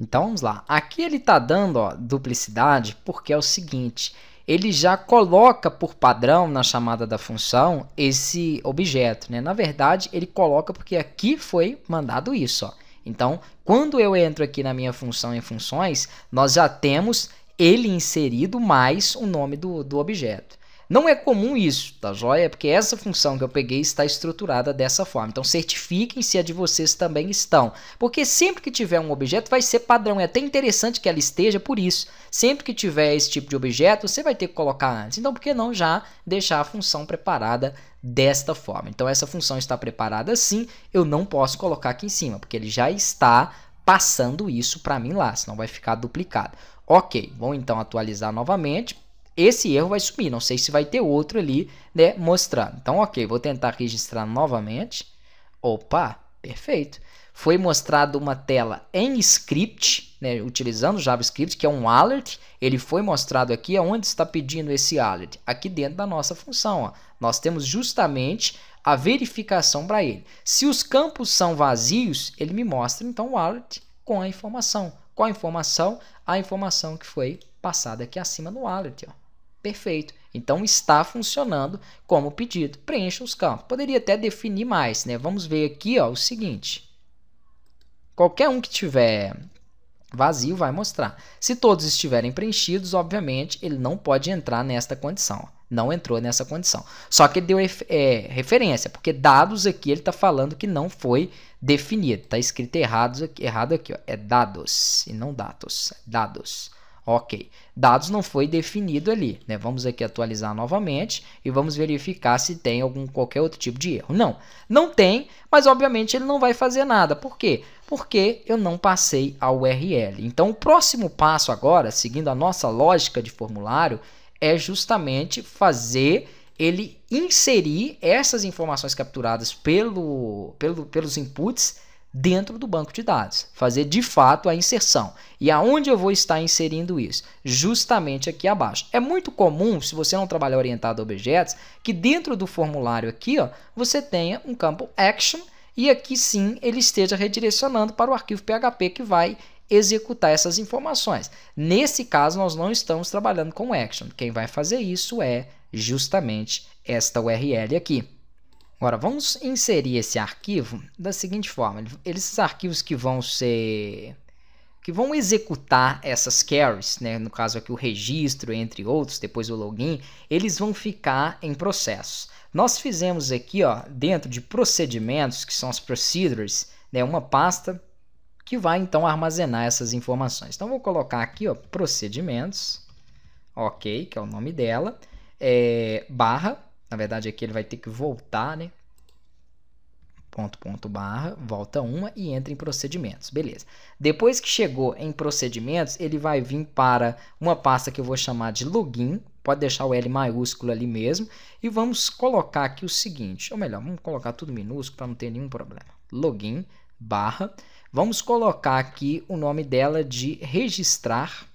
Então vamos lá. Aqui ele está dando ó, duplicidade porque é o seguinte: ele já coloca por padrão na chamada da função esse objeto. Né? Na verdade, ele coloca porque aqui foi mandado isso. Ó. Então, quando eu entro aqui na minha função em funções, nós já temos ele inserido mais o nome do, do objeto. Não é comum isso, tá joia? Porque essa função que eu peguei está estruturada dessa forma. Então certifiquem se a de vocês também estão. Porque sempre que tiver um objeto vai ser padrão. É até interessante que ela esteja por isso. Sempre que tiver esse tipo de objeto, você vai ter que colocar antes. Então por que não já deixar a função preparada desta forma? Então essa função está preparada assim, eu não posso colocar aqui em cima, porque ele já está passando isso para mim lá, senão vai ficar duplicado. Ok, vou então atualizar novamente esse erro vai sumir. Não sei se vai ter outro ali, né, mostrando. Então, ok, vou tentar registrar novamente. Opa, perfeito. Foi mostrado uma tela em script, né, utilizando JavaScript, que é um alert. Ele foi mostrado aqui aonde está pedindo esse alert, aqui dentro da nossa função. Ó. Nós temos justamente a verificação para ele. Se os campos são vazios, ele me mostra então o alert com a informação. Qual a informação? A informação que foi passada aqui acima no alert. Ó. Perfeito. Então está funcionando como pedido. Preencha os campos. Poderia até definir mais, né? Vamos ver aqui ó, o seguinte. Qualquer um que tiver vazio vai mostrar. Se todos estiverem preenchidos, obviamente, ele não pode entrar nesta condição. Não entrou nessa condição. Só que deu é, referência, porque dados aqui ele está falando que não foi definido. Está escrito errado, errado aqui. Ó. É dados e não é dados. dados. Ok, dados não foi definido ali, né? Vamos aqui atualizar novamente e vamos verificar se tem algum qualquer outro tipo de erro. Não, não tem, mas obviamente ele não vai fazer nada. Por quê? Porque eu não passei a URL. Então, o próximo passo agora, seguindo a nossa lógica de formulário, é justamente fazer ele inserir essas informações capturadas pelo, pelo pelos inputs dentro do banco de dados, fazer de fato a inserção. E aonde eu vou estar inserindo isso? Justamente aqui abaixo. É muito comum, se você não trabalhar orientado a objetos, que dentro do formulário aqui, ó, você tenha um campo action e aqui sim ele esteja redirecionando para o arquivo PHP que vai executar essas informações. Nesse caso, nós não estamos trabalhando com action. Quem vai fazer isso é justamente esta URL aqui. Agora, vamos inserir esse arquivo da seguinte forma. Esses arquivos que vão ser... que vão executar essas carries, né? no caso aqui o registro, entre outros, depois o login, eles vão ficar em processos. Nós fizemos aqui, ó, dentro de procedimentos, que são as procedures, né? uma pasta que vai, então, armazenar essas informações. Então, vou colocar aqui, ó, procedimentos, ok, que é o nome dela, é, barra, na verdade, aqui ele vai ter que voltar, né? Ponto, ponto, barra, volta uma e entra em procedimentos. Beleza. Depois que chegou em procedimentos, ele vai vir para uma pasta que eu vou chamar de login. Pode deixar o L maiúsculo ali mesmo. E vamos colocar aqui o seguinte, ou melhor, vamos colocar tudo minúsculo para não ter nenhum problema. Login, barra. Vamos colocar aqui o nome dela de registrar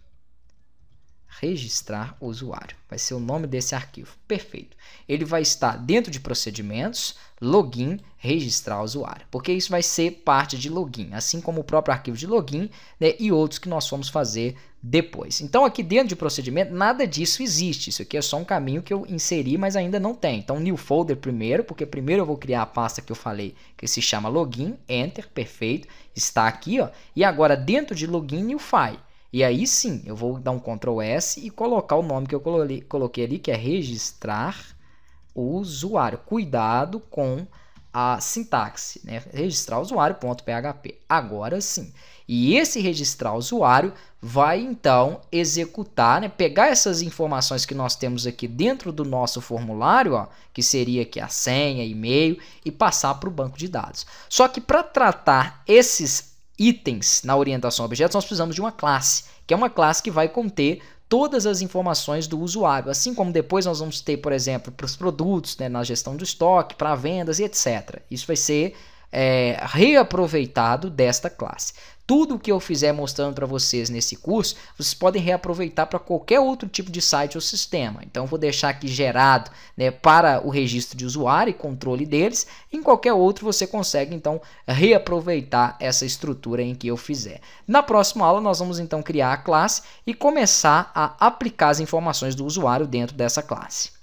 registrar usuário. Vai ser o nome desse arquivo. Perfeito. Ele vai estar dentro de procedimentos, login, registrar usuário. Porque isso vai ser parte de login, assim como o próprio arquivo de login né, e outros que nós vamos fazer depois. Então, aqui dentro de procedimento, nada disso existe. Isso aqui é só um caminho que eu inseri, mas ainda não tem. Então, new folder primeiro, porque primeiro eu vou criar a pasta que eu falei, que se chama login, enter, perfeito, está aqui, ó. E agora, dentro de login, new file. E aí sim, eu vou dar um Ctrl S e colocar o nome que eu coloquei ali, que é registrar o usuário. Cuidado com a sintaxe, né? registrar usuário.php. Agora sim. E esse registrar usuário vai então executar, né? pegar essas informações que nós temos aqui dentro do nosso formulário, ó, que seria aqui a senha, e-mail, e passar para o banco de dados. Só que para tratar esses itens na orientação a objetos, nós precisamos de uma classe, que é uma classe que vai conter todas as informações do usuário, assim como depois nós vamos ter, por exemplo, para os produtos, né, na gestão do estoque, para vendas e etc. Isso vai ser é, reaproveitado desta classe. Tudo que eu fizer mostrando para vocês nesse curso, vocês podem reaproveitar para qualquer outro tipo de site ou sistema. Então, vou deixar aqui gerado né, para o registro de usuário e controle deles. Em qualquer outro, você consegue, então, reaproveitar essa estrutura em que eu fizer. Na próxima aula, nós vamos, então, criar a classe e começar a aplicar as informações do usuário dentro dessa classe.